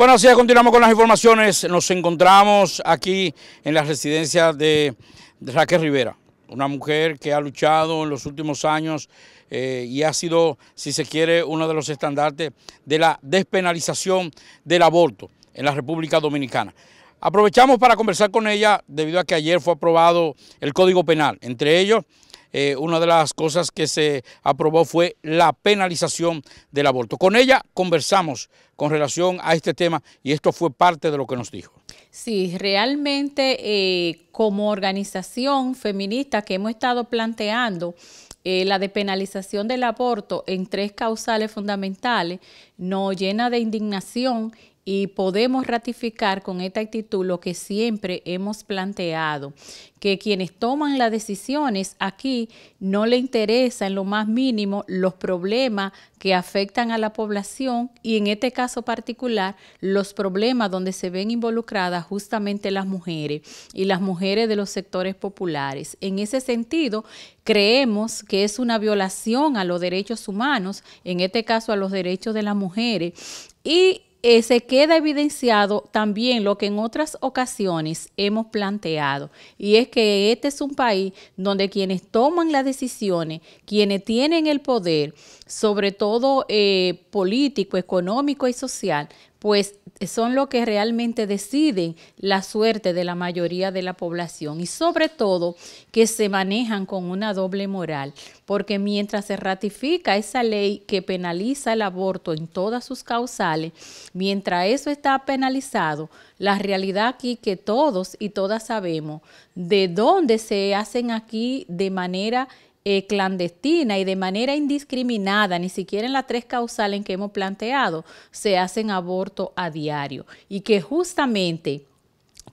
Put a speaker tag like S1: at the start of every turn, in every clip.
S1: Bueno, así continuamos con las informaciones. Nos encontramos aquí en la residencia de Raquel Rivera, una mujer que ha luchado en los últimos años eh, y ha sido, si se quiere, uno de los estandartes de la despenalización del aborto en la República Dominicana. Aprovechamos para conversar con ella debido a que ayer fue aprobado el Código Penal, entre ellos eh, una de las cosas que se aprobó fue la penalización del aborto. Con ella conversamos con relación a este tema y esto fue parte de lo que nos dijo.
S2: Sí, realmente eh, como organización feminista que hemos estado planteando eh, la la penalización del aborto en tres causales fundamentales no llena de indignación y podemos ratificar con esta actitud lo que siempre hemos planteado, que quienes toman las decisiones aquí no le interesa en lo más mínimo los problemas que afectan a la población y en este caso particular los problemas donde se ven involucradas justamente las mujeres y las mujeres de los sectores populares. En ese sentido, creemos que es una violación a los derechos humanos, en este caso a los derechos de las mujeres, y eh, se queda evidenciado también lo que en otras ocasiones hemos planteado, y es que este es un país donde quienes toman las decisiones, quienes tienen el poder, sobre todo eh, político, económico y social, pues son lo que realmente deciden la suerte de la mayoría de la población y sobre todo que se manejan con una doble moral, porque mientras se ratifica esa ley que penaliza el aborto en todas sus causales, mientras eso está penalizado, la realidad aquí que todos y todas sabemos de dónde se hacen aquí de manera eh, clandestina y de manera indiscriminada, ni siquiera en las tres causales en que hemos planteado, se hacen aborto a diario y que justamente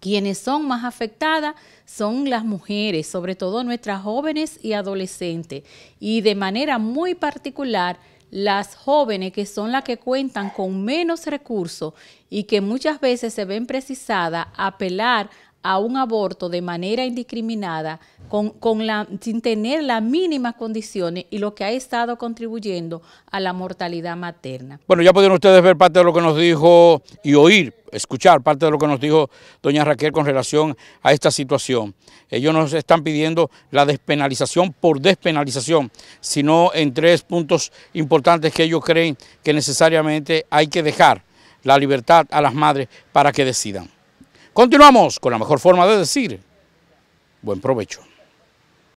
S2: quienes son más afectadas son las mujeres, sobre todo nuestras jóvenes y adolescentes, y de manera muy particular las jóvenes que son las que cuentan con menos recursos y que muchas veces se ven precisadas a apelar a un aborto de manera indiscriminada, con, la, sin tener las mínimas condiciones y lo que ha estado contribuyendo a la mortalidad materna.
S1: Bueno, ya pudieron ustedes ver parte de lo que nos dijo y oír, escuchar parte de lo que nos dijo doña Raquel con relación a esta situación. Ellos nos están pidiendo la despenalización por despenalización, sino en tres puntos importantes que ellos creen que necesariamente hay que dejar la libertad a las madres para que decidan. Continuamos con la mejor forma de decir buen provecho.